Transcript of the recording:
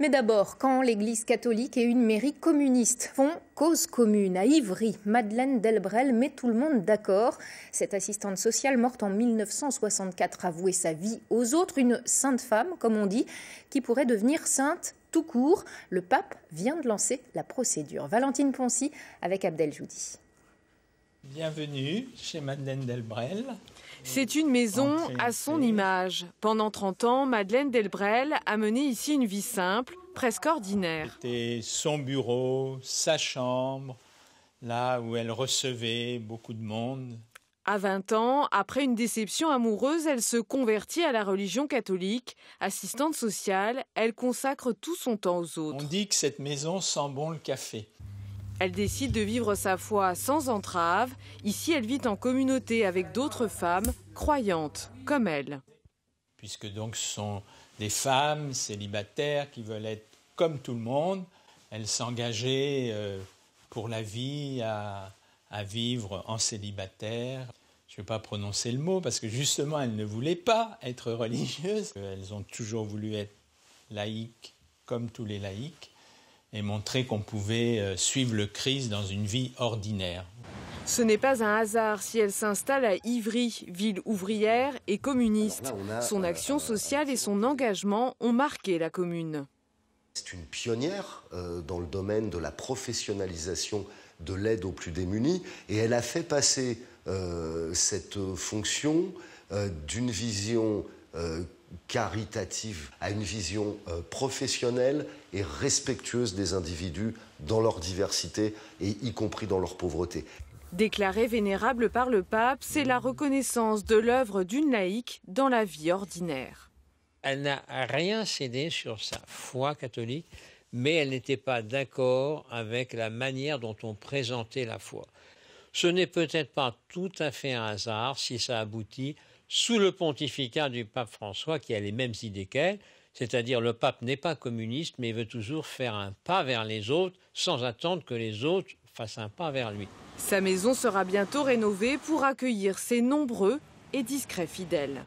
Mais d'abord, quand l'Église catholique et une mairie communiste font cause commune à Ivry, Madeleine Delbrel met tout le monde d'accord. Cette assistante sociale morte en 1964 a voué sa vie aux autres, une sainte femme, comme on dit, qui pourrait devenir sainte tout court. Le pape vient de lancer la procédure. Valentine Poncy avec Abdel Bienvenue chez Madeleine Delbrel. C'est une maison à son image. Pendant 30 ans, Madeleine Delbrel a mené ici une vie simple, presque ordinaire. C'était son bureau, sa chambre, là où elle recevait beaucoup de monde. À 20 ans, après une déception amoureuse, elle se convertit à la religion catholique. Assistante sociale, elle consacre tout son temps aux autres. On dit que cette maison sent bon le café. Elle décide de vivre sa foi sans entrave. Ici, elle vit en communauté avec d'autres femmes croyantes comme elle. Puisque donc ce sont des femmes célibataires qui veulent être comme tout le monde, elles s'engageaient euh, pour la vie à, à vivre en célibataire. Je ne vais pas prononcer le mot parce que justement elles ne voulaient pas être religieuses. Elles ont toujours voulu être laïques comme tous les laïcs et montrer qu'on pouvait euh, suivre le crise dans une vie ordinaire. Ce n'est pas un hasard si elle s'installe à Ivry, ville ouvrière et communiste. son euh, action sociale et son engagement ont marqué la commune. C'est une pionnière euh, dans le domaine de la professionnalisation de l'aide aux plus démunis et elle a fait passer cette fonction d'une vision caritative, à une vision euh, professionnelle et respectueuse des individus dans leur diversité et y compris dans leur pauvreté. Déclarée vénérable par le pape, c'est la reconnaissance de l'œuvre d'une laïque dans la vie ordinaire. Elle n'a rien cédé sur sa foi catholique, mais elle n'était pas d'accord avec la manière dont on présentait la foi. Ce n'est peut-être pas tout à fait un hasard si ça aboutit sous le pontificat du pape François qui a les mêmes idées qu'elle, c'est-à-dire le pape n'est pas communiste mais veut toujours faire un pas vers les autres sans attendre que les autres fassent un pas vers lui. Sa maison sera bientôt rénovée pour accueillir ses nombreux et discrets fidèles.